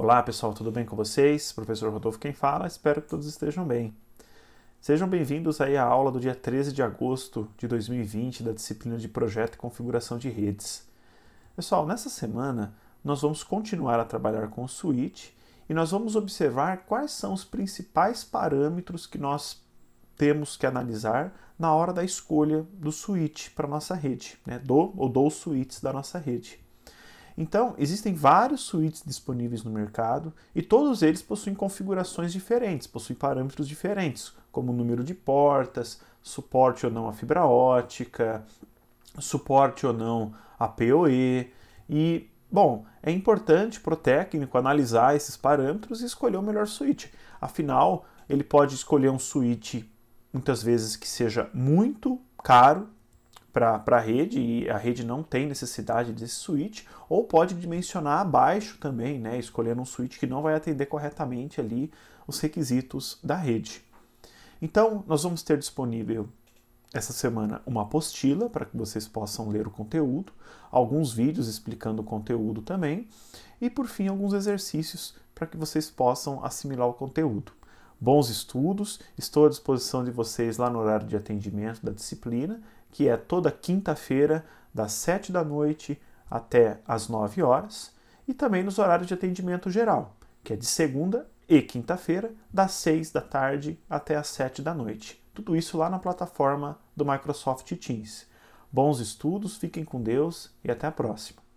Olá pessoal, tudo bem com vocês? Professor Rodolfo quem fala, espero que todos estejam bem. Sejam bem-vindos aí à aula do dia 13 de agosto de 2020 da disciplina de Projeto e Configuração de Redes. Pessoal, nessa semana nós vamos continuar a trabalhar com o Switch e nós vamos observar quais são os principais parâmetros que nós temos que analisar na hora da escolha do switch para nossa rede, né? do ou dos switches da nossa rede. Então, existem vários suítes disponíveis no mercado e todos eles possuem configurações diferentes, possuem parâmetros diferentes, como número de portas, suporte ou não à fibra ótica, suporte ou não à PoE. E, bom, é importante para o técnico analisar esses parâmetros e escolher o melhor suíte. Afinal, ele pode escolher um suíte muitas vezes que seja muito caro para a rede e a rede não tem necessidade desse switch, ou pode dimensionar abaixo também, né, escolhendo um switch que não vai atender corretamente ali os requisitos da rede. Então, nós vamos ter disponível essa semana uma apostila para que vocês possam ler o conteúdo, alguns vídeos explicando o conteúdo também, e por fim alguns exercícios para que vocês possam assimilar o conteúdo. Bons estudos, estou à disposição de vocês lá no horário de atendimento da disciplina que é toda quinta-feira, das 7 da noite até as 9 horas, e também nos horários de atendimento geral, que é de segunda e quinta-feira, das 6 da tarde até as 7 da noite. Tudo isso lá na plataforma do Microsoft Teams. Bons estudos, fiquem com Deus e até a próxima!